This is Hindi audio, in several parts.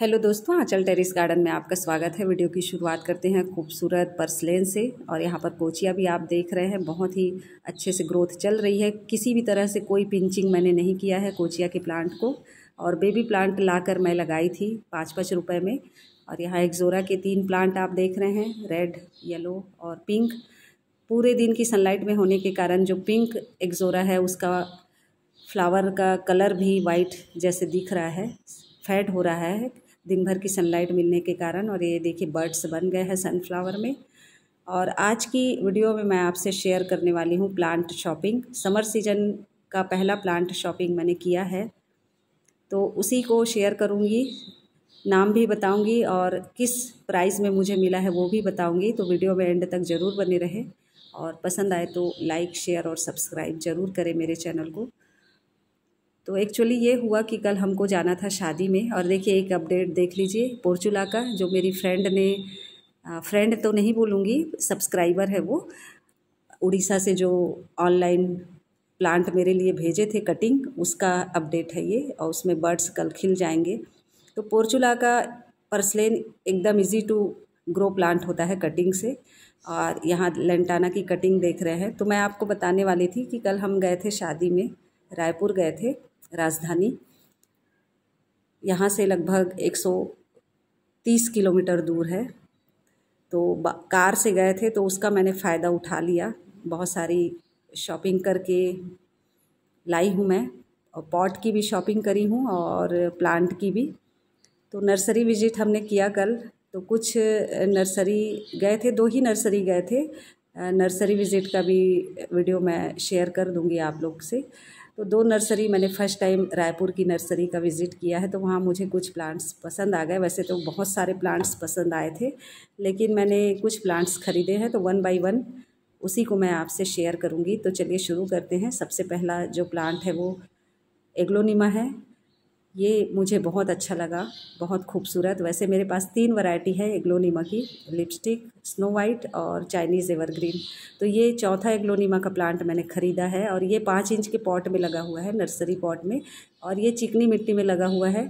हेलो दोस्तों आंचल टेरिस गार्डन में आपका स्वागत है वीडियो की शुरुआत करते हैं खूबसूरत पर्सलेन से और यहाँ पर कोचिया भी आप देख रहे हैं बहुत ही अच्छे से ग्रोथ चल रही है किसी भी तरह से कोई पिंचिंग मैंने नहीं किया है कोचिया के प्लांट को और बेबी प्लांट लाकर मैं लगाई थी पाँच पाँच रुपये में और यहाँ एक्जोरा के तीन प्लांट आप देख रहे हैं रेड येलो और पिंक पूरे दिन की सनलाइट में होने के कारण जो पिंक एक्जोरा है उसका फ्लावर का कलर भी वाइट जैसे दिख रहा है फैट हो रहा है दिन भर की सनलाइट मिलने के कारण और ये देखिए बर्ड्स बन गए हैं सनफ्लावर में और आज की वीडियो में मैं आपसे शेयर करने वाली हूँ प्लांट शॉपिंग समर सीजन का पहला प्लांट शॉपिंग मैंने किया है तो उसी को शेयर करूँगी नाम भी बताऊँगी और किस प्राइस में मुझे मिला है वो भी बताऊँगी तो वीडियो में एंड तक ज़रूर बने रहे और पसंद आए तो लाइक शेयर और सब्सक्राइब ज़रूर करें मेरे चैनल को तो एक्चुअली ये हुआ कि कल हमको जाना था शादी में और देखिए एक अपडेट देख लीजिए पोर्चुला का जो मेरी फ्रेंड ने फ्रेंड तो नहीं बोलूँगी सब्सक्राइबर है वो उड़ीसा से जो ऑनलाइन प्लांट मेरे लिए भेजे थे कटिंग उसका अपडेट है ये और उसमें बर्ड्स कल खिल जाएंगे तो पोर्चुला का पर्सलेन एकदम इजी टू ग्रो प्लांट होता है कटिंग से और यहाँ लेंटाना की कटिंग देख रहे हैं तो मैं आपको बताने वाली थी कि कल हम गए थे शादी में रायपुर गए थे राजधानी यहाँ से लगभग 130 किलोमीटर दूर है तो कार से गए थे तो उसका मैंने फ़ायदा उठा लिया बहुत सारी शॉपिंग करके लाई हूँ मैं और पॉट की भी शॉपिंग करी हूँ और प्लांट की भी तो नर्सरी विजिट हमने किया कल तो कुछ नर्सरी गए थे दो ही नर्सरी गए थे नर्सरी विज़िट का भी वीडियो मैं शेयर कर दूँगी आप लोग से तो दो नर्सरी मैंने फ़र्स्ट टाइम रायपुर की नर्सरी का विज़िट किया है तो वहाँ मुझे कुछ प्लांट्स पसंद आ गए वैसे तो बहुत सारे प्लांट्स पसंद आए थे लेकिन मैंने कुछ प्लांट्स ख़रीदे हैं तो वन बाई वन उसी को मैं आपसे शेयर करूँगी तो चलिए शुरू करते हैं सबसे पहला जो प्लांट है वो एग्लोनिमा है ये मुझे बहुत अच्छा लगा बहुत खूबसूरत वैसे मेरे पास तीन वैरायटी है एग्लोनीमा की लिपस्टिक स्नो वाइट और चाइनीज़ एवरग्रीन तो ये चौथा एग्लोनीमा का प्लांट मैंने ख़रीदा है और ये पाँच इंच के पॉट में लगा हुआ है नर्सरी पॉट में और ये चिकनी मिट्टी में लगा हुआ है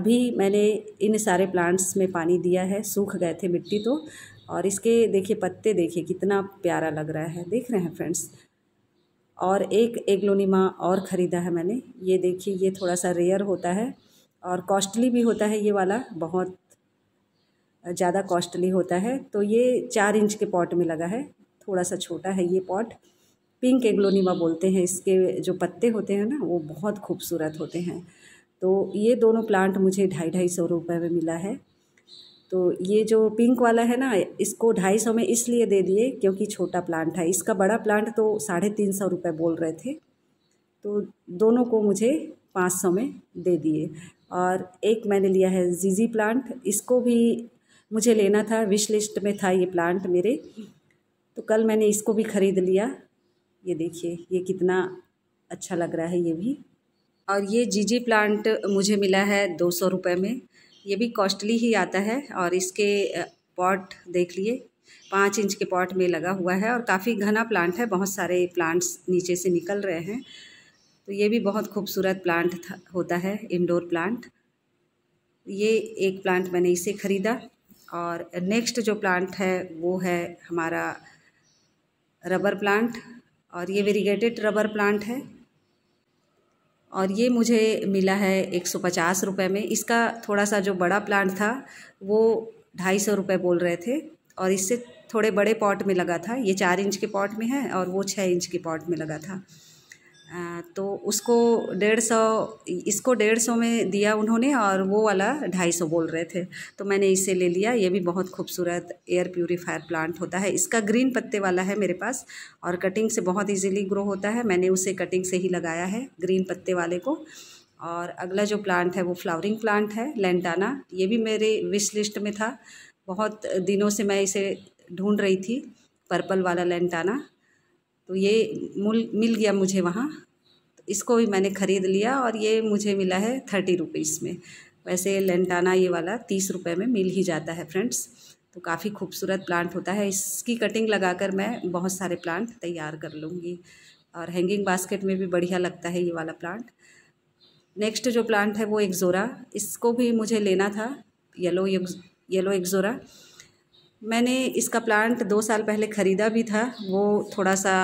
अभी मैंने इन सारे प्लांट्स में पानी दिया है सूख गए थे मिट्टी तो और इसके देखिए पत्ते देखिए कितना प्यारा लग रहा है देख रहे हैं फ्रेंड्स और एक एग्लोनिमा और ख़रीदा है मैंने ये देखिए ये थोड़ा सा रेयर होता है और कॉस्टली भी होता है ये वाला बहुत ज़्यादा कॉस्टली होता है तो ये चार इंच के पॉट में लगा है थोड़ा सा छोटा है ये पॉट पिंक एग्लोनिमा बोलते हैं इसके जो पत्ते होते हैं ना वो बहुत खूबसूरत होते हैं तो ये दोनों प्लांट मुझे ढाई ढाई सौ रुपये में मिला है तो ये जो पिंक वाला है ना इसको ढाई सौ में इसलिए दे दिए क्योंकि छोटा प्लांट है इसका बड़ा प्लांट तो साढ़े तीन सौ रुपये बोल रहे थे तो दोनों को मुझे पाँच सौ में दे दिए और एक मैंने लिया है जीजी प्लांट इसको भी मुझे लेना था विश लिस्ट में था ये प्लांट मेरे तो कल मैंने इसको भी ख़रीद लिया ये देखिए ये कितना अच्छा लग रहा है ये भी और ये जीजी प्लांट मुझे मिला है दो सौ रुपये में ये भी कॉस्टली ही आता है और इसके पॉट देख लिए पाँच इंच के पॉट में लगा हुआ है और काफ़ी घना प्लांट है बहुत सारे प्लांट्स नीचे से निकल रहे हैं तो ये भी बहुत खूबसूरत प्लांट होता है इंडोर प्लांट ये एक प्लांट मैंने इसे ख़रीदा और नेक्स्ट जो प्लांट है वो है हमारा रबर प्लांट और ये वेरीगेटेड रबर प्लांट है और ये मुझे मिला है एक सौ पचास रुपये में इसका थोड़ा सा जो बड़ा प्लांट था वो ढाई सौ रुपये बोल रहे थे और इससे थोड़े बड़े पॉट में लगा था ये चार इंच के पॉट में है और वो छः इंच के पॉट में लगा था तो उसको डेढ़ सौ इसको डेढ़ सौ में दिया उन्होंने और वो वाला ढाई सौ बोल रहे थे तो मैंने इसे ले लिया ये भी बहुत खूबसूरत एयर प्योरीफायर प्लांट होता है इसका ग्रीन पत्ते वाला है मेरे पास और कटिंग से बहुत इजीली ग्रो होता है मैंने उसे कटिंग से ही लगाया है ग्रीन पत्ते वाले को और अगला जो प्लांट है वो फ्लावरिंग प्लांट है लेंटाना ये भी मेरे विश लिस्ट में था बहुत दिनों से मैं इसे ढूँढ रही थी पर्पल वाला लेंटाना तो ये मूल मिल गया मुझे वहाँ तो इसको भी मैंने ख़रीद लिया और ये मुझे मिला है थर्टी रुपीज़ में वैसे लेंटाना ये वाला तीस रुपये में मिल ही जाता है फ्रेंड्स तो काफ़ी खूबसूरत प्लांट होता है इसकी कटिंग लगाकर मैं बहुत सारे प्लांट तैयार कर लूँगी और हैंगिंग बास्केट में भी बढ़िया लगता है ये वाला प्लांट नेक्स्ट जो प्लांट है वो एक्जोरा इसको भी मुझे लेना था येलो येलो एक्जोरा मैंने इसका प्लांट दो साल पहले ख़रीदा भी था वो थोड़ा सा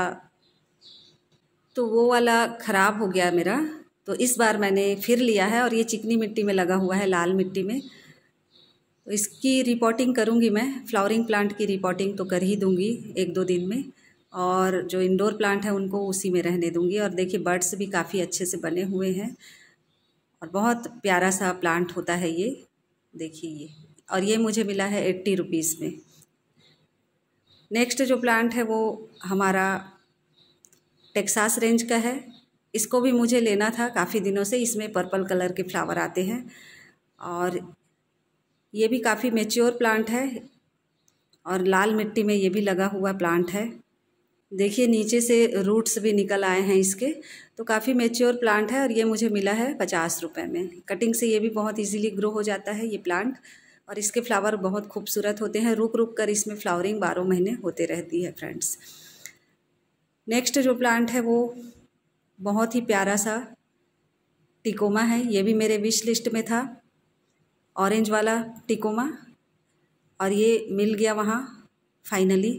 तो वो वाला ख़राब हो गया मेरा तो इस बार मैंने फिर लिया है और ये चिकनी मिट्टी में लगा हुआ है लाल मिट्टी में तो इसकी रिपोर्टिंग करूँगी मैं फ्लावरिंग प्लांट की रिपोर्टिंग तो कर ही दूँगी एक दो दिन में और जो इंडोर प्लांट है उनको उसी में रहने दूँगी और देखिए बर्ड्स भी काफ़ी अच्छे से बने हुए हैं और बहुत प्यारा सा प्लांट होता है ये देखिए ये और ये मुझे मिला है एट्टी रुपीज़ में नेक्स्ट जो प्लांट है वो हमारा टेक्सास रेंज का है इसको भी मुझे लेना था काफ़ी दिनों से इसमें पर्पल कलर के फ्लावर आते हैं और ये भी काफ़ी मेच्योर प्लांट है और लाल मिट्टी में ये भी लगा हुआ प्लांट है देखिए नीचे से रूट्स भी निकल आए हैं इसके तो काफ़ी मेच्योर प्लांट है और ये मुझे मिला है पचास रुपये में कटिंग से ये भी बहुत इजीली ग्रो हो जाता है ये प्लांट और इसके फ्लावर बहुत खूबसूरत होते हैं रुक रुक कर इसमें फ्लावरिंग बारह महीने होते रहती है फ्रेंड्स नेक्स्ट जो प्लांट है वो बहुत ही प्यारा सा टिकोमा है ये भी मेरे विश लिस्ट में था ऑरेंज वाला टिकोमा और ये मिल गया वहाँ फाइनली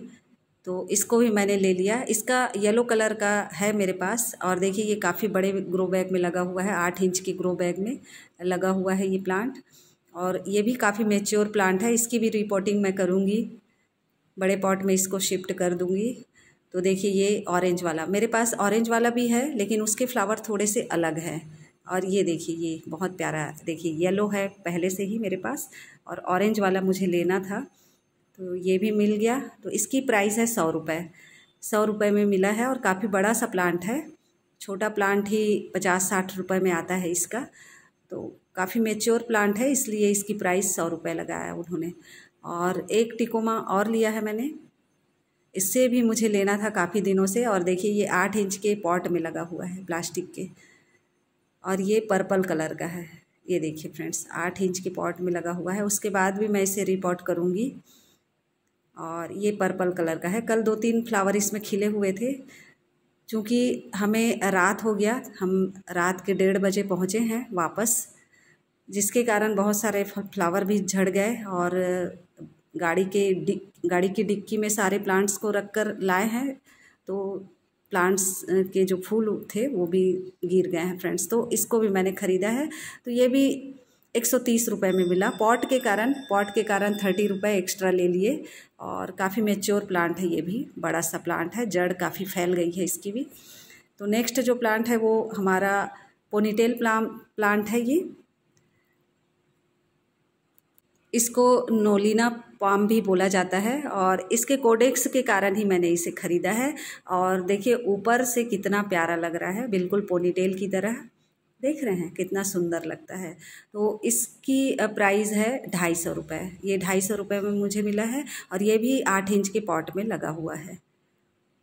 तो इसको भी मैंने ले लिया इसका येलो कलर का है मेरे पास और देखिए ये काफ़ी बड़े ग्रो बैग में लगा हुआ है आठ इंच के ग्रो बैग में लगा हुआ है ये प्लांट और ये भी काफ़ी मेच्योर प्लांट है इसकी भी रिपोर्टिंग मैं करूँगी बड़े पॉट में इसको शिफ्ट कर दूँगी तो देखिए ये ऑरेंज वाला मेरे पास ऑरेंज वाला भी है लेकिन उसके फ्लावर थोड़े से अलग हैं और ये देखिए ये बहुत प्यारा देखिए येलो है पहले से ही मेरे पास और ऑरेंज वाला मुझे लेना था तो ये भी मिल गया तो इसकी प्राइस है सौ रुपये सौ रुपये में मिला है और काफ़ी बड़ा सा प्लांट है छोटा प्लांट ही पचास साठ रुपये में आता है इसका तो काफ़ी मेच्योर प्लांट है इसलिए इसकी प्राइस सौ रुपये लगाया उन्होंने और एक टिकोमा और लिया है मैंने इससे भी मुझे लेना था काफ़ी दिनों से और देखिए ये आठ इंच के पॉट में लगा हुआ है प्लास्टिक के और ये पर्पल कलर का है ये देखिए फ्रेंड्स आठ इंच के पॉट में लगा हुआ है उसके बाद भी मैं इसे रिपोर्ट करूँगी और ये पर्पल कलर का है कल दो तीन फ्लावर इसमें खिले हुए थे चूँकि हमें रात हो गया हम रात के डेढ़ बजे पहुँचे हैं वापस जिसके कारण बहुत सारे फ्लावर भी झड़ गए और गाड़ी के गाड़ी की डिक्की में सारे प्लांट्स को रख कर लाए हैं तो प्लांट्स के जो फूल थे वो भी गिर गए हैं फ्रेंड्स तो इसको भी मैंने ख़रीदा है तो ये भी एक सौ तीस रुपये में मिला पॉट के कारण पॉट के कारण थर्टी रुपये एक्स्ट्रा ले लिए और काफ़ी मेच्योर प्लांट है ये भी बड़ा सा प्लांट है जड़ काफ़ी फैल गई है इसकी भी तो नेक्स्ट जो प्लांट है वो हमारा पोनीटेल प्लांट है ये इसको नोलिना पाम भी बोला जाता है और इसके कोडेक्स के कारण ही मैंने इसे ख़रीदा है और देखिए ऊपर से कितना प्यारा लग रहा है बिल्कुल पोनीटेल की तरह देख रहे हैं कितना सुंदर लगता है तो इसकी प्राइस है ढाई सौ रुपये ये ढाई सौ रुपये में मुझे मिला है और ये भी आठ इंच के पॉट में लगा हुआ है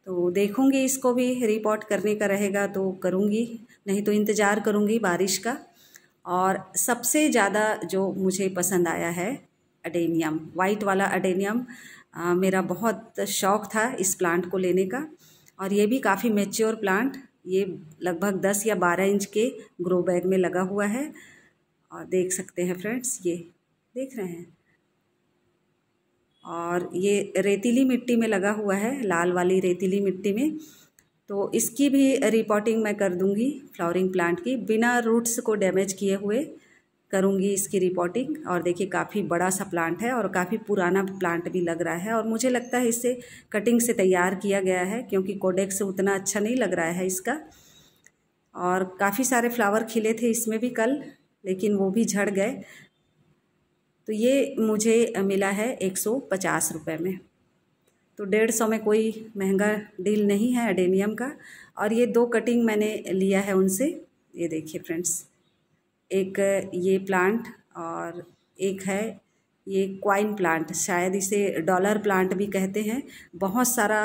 तो देखूंगी इसको भी रिपोर्ट करने का रहेगा तो करूँगी नहीं तो इंतज़ार करूँगी बारिश का और सबसे ज़्यादा जो मुझे पसंद आया है अडेनियम वाइट वाला अडेनियम मेरा बहुत शौक था इस प्लांट को लेने का और ये भी काफ़ी मेच्योर प्लांट ये लगभग दस या बारह इंच के ग्रो बैग में लगा हुआ है और देख सकते हैं फ्रेंड्स ये देख रहे हैं और ये रेतीली मिट्टी में लगा हुआ है लाल वाली रेतीली मिट्टी में तो इसकी भी रिपोर्टिंग मैं कर दूंगी फ्लावरिंग प्लांट की बिना रूट्स को डैमेज किए हुए करूंगी इसकी रिपोर्टिंग और देखिए काफ़ी बड़ा सा प्लांट है और काफ़ी पुराना प्लांट भी लग रहा है और मुझे लगता है इसे कटिंग से तैयार किया गया है क्योंकि कोडेक्स उतना अच्छा नहीं लग रहा है इसका और काफ़ी सारे फ्लावर खिले थे इसमें भी कल लेकिन वो भी झड़ गए तो ये मुझे मिला है एक सौ पचास रुपये में तो डेढ़ सौ में कोई महंगा डील नहीं है एडेनियम का और ये दो कटिंग मैंने लिया है उनसे ये देखिए फ्रेंड्स एक ये प्लांट और एक है ये क्वाइन प्लांट शायद इसे डॉलर प्लांट भी कहते हैं बहुत सारा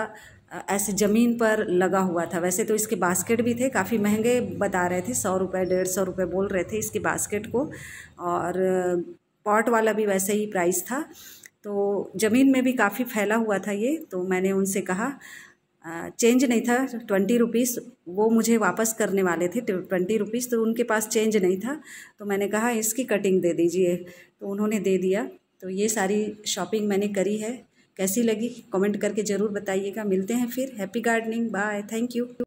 ऐसे ज़मीन पर लगा हुआ था वैसे तो इसके बास्केट भी थे काफ़ी महंगे बता रहे थे सौ रुपये डेढ़ सौ रुपये बोल रहे थे इसके बास्केट को और पॉट वाला भी वैसे ही प्राइस था तो ज़मीन में भी काफ़ी फैला हुआ था ये तो मैंने उनसे कहा चेंज नहीं था ट्वेंटी रुपीज़ वो मुझे वापस करने वाले थे ट्वेंटी रुपीज़ तो उनके पास चेंज नहीं था तो मैंने कहा इसकी कटिंग दे दीजिए तो उन्होंने दे दिया तो ये सारी शॉपिंग मैंने करी है कैसी लगी कमेंट करके ज़रूर बताइएगा मिलते हैं फिर happy gardening bye thank you